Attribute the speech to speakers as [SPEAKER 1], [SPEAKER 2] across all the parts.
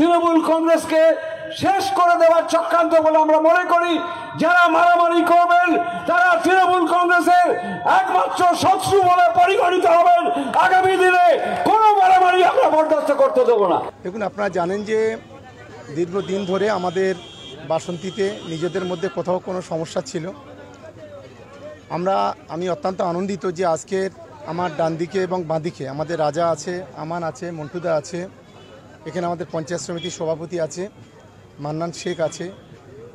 [SPEAKER 1] তৃণমূল কংগ্রেসকে শেষ করে দেওয়ার চক্রান্ত বলে আমরা মনে করি যারা মারামারি করবেন তারা তৃণমূল কংগ্রেসের একমাত্র শত্রু বলে পরিগণিত
[SPEAKER 2] হবেন আগামী
[SPEAKER 1] দিনে কোনো মারামারি
[SPEAKER 2] আমরা বরদাস্ত করতে দেবো না দেখুন আপনারা জানেন যে দীর্ঘদিন ধরে আমাদের বাসন্তীতে নিজেদের মধ্যে কোথাও কোনো সমস্যা ছিল আমরা আমি অত্যন্ত আনন্দিত যে আজকের আমার ডান দিকে এবং বাঁদিকে আমাদের রাজা আছে আমান আছে মন্টুদা আছে এখানে আমাদের পঞ্চায়েত সমিতির সভাপতি আছে মান্নান শেখ আছে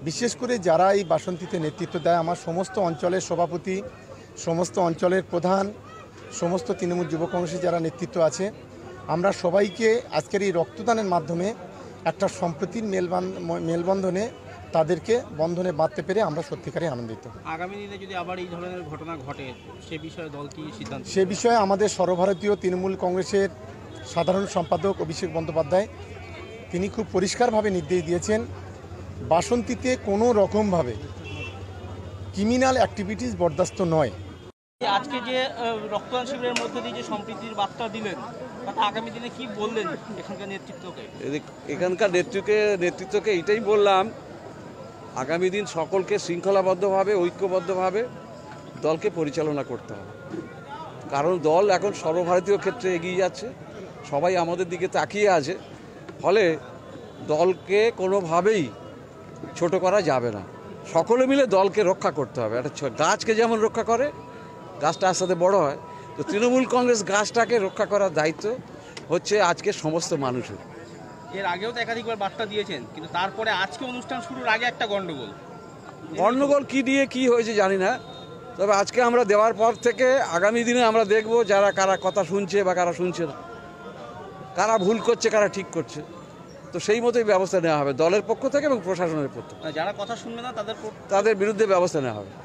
[SPEAKER 2] বিশেষ করে যারা এই বাসন্তীতে নেতৃত্ব দেয় আমার সমস্ত অঞ্চলের সভাপতি সমস্ত অঞ্চলের প্রধান সমস্ত তৃণমূল যুব কংগ্রেসের যারা নেতৃত্ব আছে আমরা সবাইকে আজকের এই রক্তদানের মাধ্যমে একটা সম্প্রীতির মেলবন্ধনে তাদেরকে বন্ধনে বাঁধতে পেরে আমরা সত্যিকারে আনন্দিত
[SPEAKER 1] আগামী দিনে যদি আবার এই ধরনের ঘটনা ঘটে সে বিষয়ে দল কি সিদ্ধান্ত সে বিষয়ে
[SPEAKER 2] আমাদের সর্বভারতীয় তৃণমূল কংগ্রেসের সাধারণ সম্পাদক অভিষেক বন্দ্যোপাধ্যায় তিনি খুব পরিষ্কারভাবে নির্দেশ দিয়েছেন বাসন্তীতে কোনো রকমভাবে ক্রিমিনাল অ্যাক্টিভিটিস বরদাস্ত নয়
[SPEAKER 1] আজকে যে রক্তদান শিবিরের মধ্যে দিয়ে যে সম্প্রীতির বার্তা দিলেন আগামী দিনে কি বললেন এখানকার নেতৃত্বকে এখানকার নেতৃত্বকে নেতৃত্বকে এটাই বললাম আগামী দিন সকলকে শৃঙ্খলাবদ্ধভাবে ঐক্যবদ্ধভাবে দলকে পরিচালনা করতে হবে কারণ দল এখন সর্বভারতীয় ক্ষেত্রে এগিয়ে যাচ্ছে সবাই আমাদের দিকে তাকিয়ে আছে ফলে দলকে কোনোভাবেই ছোট করা যাবে না সকলে মিলে দলকে রক্ষা করতে হবে একটা গাছকে যেমন রক্ষা করে গাছটা আস্তে আস্তে বড় হয় তো তৃণমূল কংগ্রেস গাছটাকে রক্ষা করার দায়িত্ব হচ্ছে আজকে সমস্ত মানুষের এর আগেও তো একাধিকবার বার্তা দিয়েছেন কিন্তু তারপরে আজকে অনুষ্ঠান শুরুর আগে একটা গণ্ডগোল গণ্ডগোল কি দিয়ে কি হয়েছে জানি না তবে আজকে আমরা দেওয়ার পর থেকে আগামী দিনে আমরা দেখব যারা কারা কথা শুনছে বা কারা শুনছে না কারা ভুল করছে কারা ঠিক করছে তো সেই মতোই ব্যবস্থা নেওয়া হবে দলের পক্ষ থেকে এবং প্রশাসনের পক্ষ থেকে
[SPEAKER 2] মানে যারা কথা শুনবে না তাদের
[SPEAKER 1] তাদের বিরুদ্ধে ব্যবস্থা নেওয়া হবে